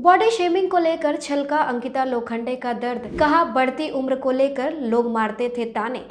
body shaming को लेकर छलका अंकिता लोखंडे का दर्द कहा बढ़ती उम्र को लेकर लोग मारते थे ताने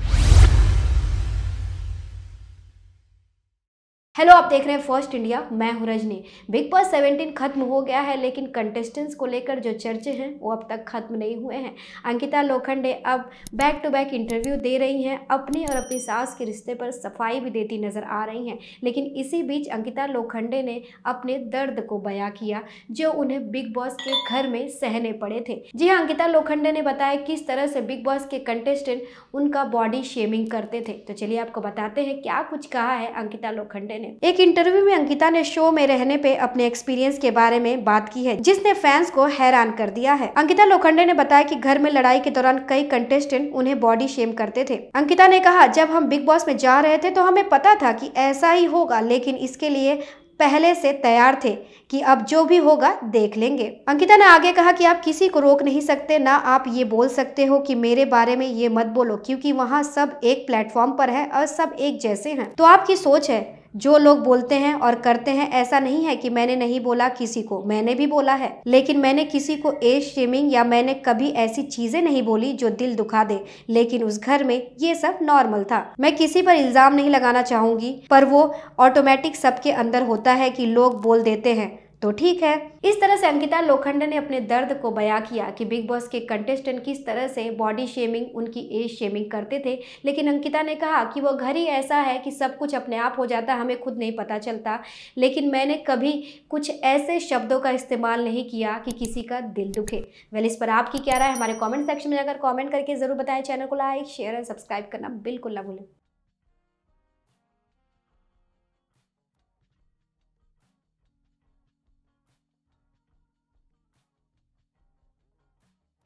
हेलो आप देख रहे हैं फर्स्ट इंडिया मैं हूं रजनी बिग बॉस सेवेंटीन खत्म हो गया है लेकिन कंटेस्टेंट्स को लेकर जो चर्चे हैं वो अब तक खत्म नहीं हुए हैं अंकिता लोखंडे अब बैक टू बैक इंटरव्यू दे रही हैं अपनी और अपनी सास के रिश्ते पर सफाई भी देती नज़र आ रही हैं लेकिन इसी बीच अंकिता लोखंडे ने अपने दर्द को बया किया जो उन्हें बिग बॉस के घर में सहने पड़े थे जी हाँ अंकिता लोखंडे ने बताया किस तरह से बिग बॉस के कंटेस्टेंट उनका बॉडी शेमिंग करते थे तो चलिए आपको बताते हैं क्या कुछ कहा है अंकिता लोखंडे ने एक इंटरव्यू में अंकिता ने शो में रहने पे अपने एक्सपीरियंस के बारे में बात की है जिसने फैंस को हैरान कर दिया है अंकिता लोखंडे ने बताया कि घर में लड़ाई के दौरान कई कंटेस्टेंट उन्हें बॉडी शेम करते थे अंकिता ने कहा जब हम बिग बॉस में जा रहे थे तो हमें पता था की ऐसा ही होगा लेकिन इसके लिए पहले से तैयार थे कि अब जो भी होगा देख लेंगे अंकिता ने आगे कहा कि आप किसी को रोक नहीं सकते ना आप ये बोल सकते हो कि मेरे बारे में ये मत बोलो क्योंकि वहाँ सब एक प्लेटफॉर्म पर है और सब एक जैसे हैं तो आपकी सोच है जो लोग बोलते हैं और करते हैं ऐसा नहीं है कि मैंने नहीं बोला किसी को मैंने भी बोला है लेकिन मैंने किसी को एज शेमिंग या मैंने कभी ऐसी चीजें नहीं बोली जो दिल दुखा दे लेकिन उस घर में ये सब नॉर्मल था मैं किसी पर इल्जाम नहीं लगाना चाहूंगी पर वो ऑटोमेटिक सबके अंदर होता है कि लोग बोल देते हैं तो ठीक है इस तरह से अंकिता लोखंडे ने अपने दर्द को बयां किया कि बिग बॉस के कंटेस्टेंट किस तरह से बॉडी शेमिंग उनकी एज शेमिंग करते थे लेकिन अंकिता ने कहा कि वो घर ही ऐसा है कि सब कुछ अपने आप हो जाता हमें खुद नहीं पता चलता लेकिन मैंने कभी कुछ ऐसे शब्दों का इस्तेमाल नहीं किया कि किसी का दिल दुखे वेल इस पर आपकी क्या राय हमारे कॉमेंट सेक्शन में जाकर कॉमेंट करके ज़रूर बताएं चैनल को लाइक शेयर और सब्सक्राइब करना बिल्कुल ना भूलें